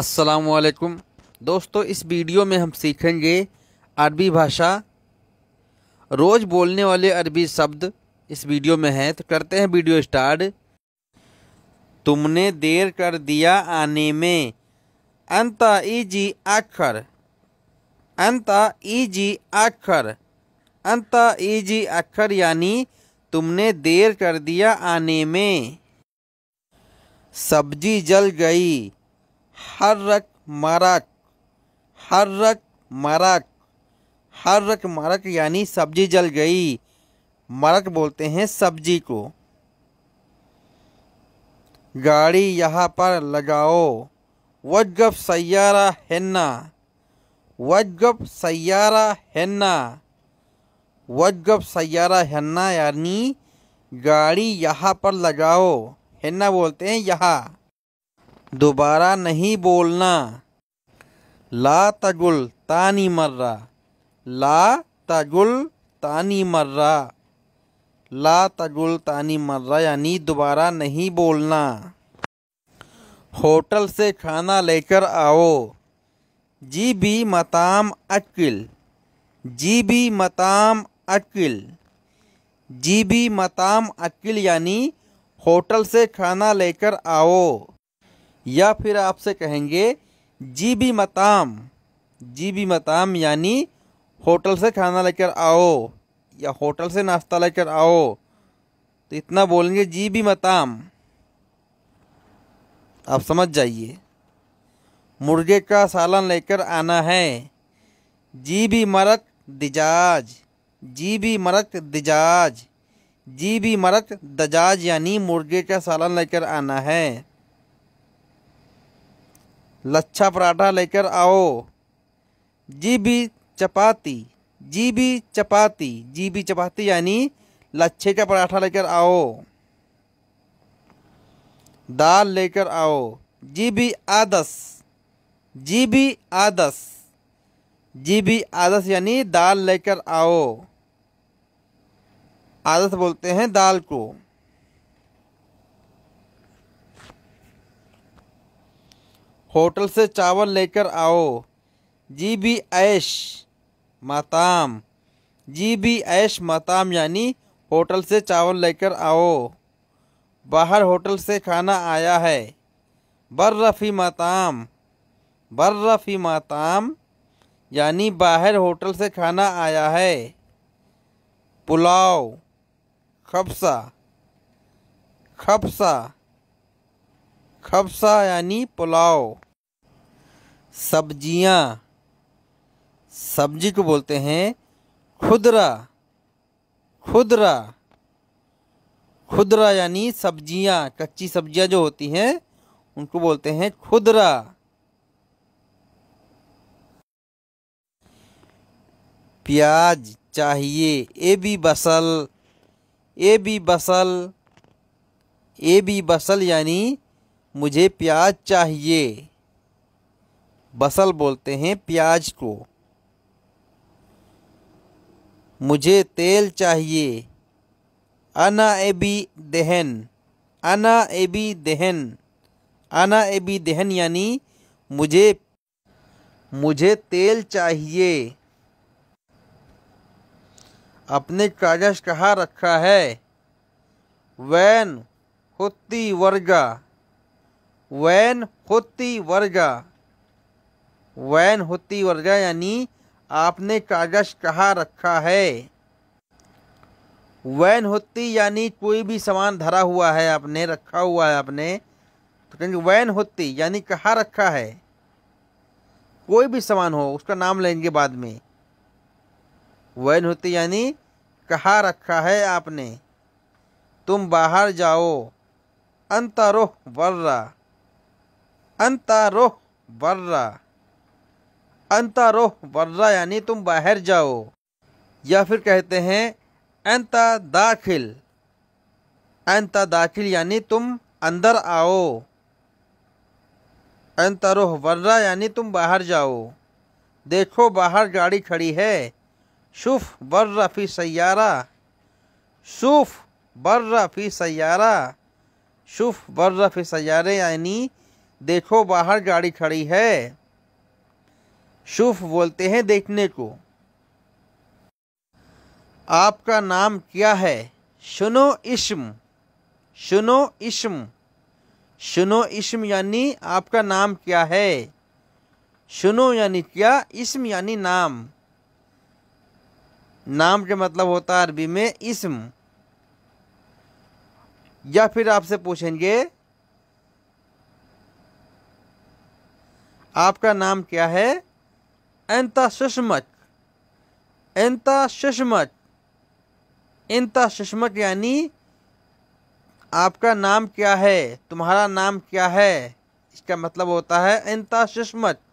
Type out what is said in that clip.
असलकुम दोस्तों इस वीडियो में हम सीखेंगे अरबी भाषा रोज़ बोलने वाले अरबी शब्द इस वीडियो में हैं तो करते हैं वीडियो स्टार्ट तुमने देर कर दिया आने में अंता ईजी अखर अंता ईजी आखर अंता जी आखर यानी तुमने देर कर दिया आने में सब्जी जल गई हर्रक मरक हर्रक मरक हर्रक मरक यानी सब्जी जल गई मरक बोलते हैं सब्जी को गाड़ी यहाँ पर लगाओ वजगब सैारा हैन्ना वजगब सैारा हैन्ना वजगब सैारा हैन्ना यानी गाड़ी यहाँ पर लगाओ हैन्ना बोलते हैं यहाँ दोबारा नहीं बोलना ला तगुल तानी मर्रा ला तगुल तानी मर्रा ला तगुल तानी मर्रा यानी दोबारा नहीं बोलना होटल से खाना लेकर आओ जी बी मताम अकिल जी बी मताम अकिल जी बी मताम अकिल यानी होटल से खाना लेकर आओ या फिर आपसे कहेंगे जीबी मताम जीबी मताम यानी होटल से खाना लेकर आओ या होटल से नाश्ता लेकर आओ तो इतना बोलेंगे जी बी मताम आप समझ जाइए मुर्गे का सालन लेकर आना है जी बी मरक दिजाज जी बी मरक दिजाज जी बी मरक दजाज यानी मुर्गे का सालन लेकर आना है लच्छा पराठा लेकर आओ जी बी चपाती जी बी चपाती जी बी चपाती यानी लच्छे का पराठा लेकर आओ दाल लेकर आओ जी बी आदस जी बी आदस जी बी आदस यानी दाल लेकर आओ आदस बोलते हैं दाल को होटल से चावल लेकर आओ जी बी ऐश मताम जी बी ऐश मताम यानी होटल से चावल लेकर आओ बाहर होटल से खाना आया है बर्रफ़ी मताम बर्रफ़ी मताम यानी बाहर होटल से खाना आया है पुलाव खपसा खपसा खबसा यानी पुलाव सब्जियाँ सब्जी को बोलते हैं खुदरा खुदरा खुदरा यानी सब्जियाँ कच्ची सब्जियाँ जो होती हैं उनको बोलते हैं खुदरा प्याज चाहिए ए बी बसल ए बी बसल ए बी बसल यानी मुझे प्याज चाहिए बसल बोलते हैं प्याज को मुझे तेल चाहिए अना एबी दहन अना एबी दहन अना एबी दहन यानी मुझे मुझे तेल चाहिए अपने कागज कहाँ रखा है वैन होती वर्गा वैन होती वर्जा वैन होती वर्जा यानी आपने कागज कहाँ रखा है वैन होती यानी कोई भी सामान धरा हुआ है आपने रखा हुआ है आपने तो कहेंगे वैन होती यानी कहाँ रखा है कोई भी सामान हो उसका नाम लेंगे बाद में वैन होती यानी कहाँ रखा है आपने तुम बाहर जाओ अंतरोह वर्रा अंतारोह वर्रा अंतारोह वर्रा यानी तुम बाहर जाओ या फिर कहते हैं अंता दाखिल अंता दाखिल यानी तुम अंदर आओ अंतरोह वर्रा यानी तुम बाहर जाओ देखो बाहर गाड़ी खड़ी है शुफ वर्रा फी सैारा शुफ बर्रा फी सैारा शुफ बर्रा फी सैारे यानी देखो बाहर गाड़ी खड़ी है शुफ बोलते हैं देखने को आपका नाम क्या है सुनो इश्म सुनो इश्म सुनो इश्म यानी आपका नाम क्या है सुनो यानी क्या इश्म यानी नाम नाम के मतलब होता है अरबी में इस्म या फिर आपसे पूछेंगे आपका नाम क्या है एंता सुषमत एंता सुषमत एंता सुषमत यानी आपका नाम क्या है तुम्हारा नाम क्या है इसका मतलब होता है एंता शशमक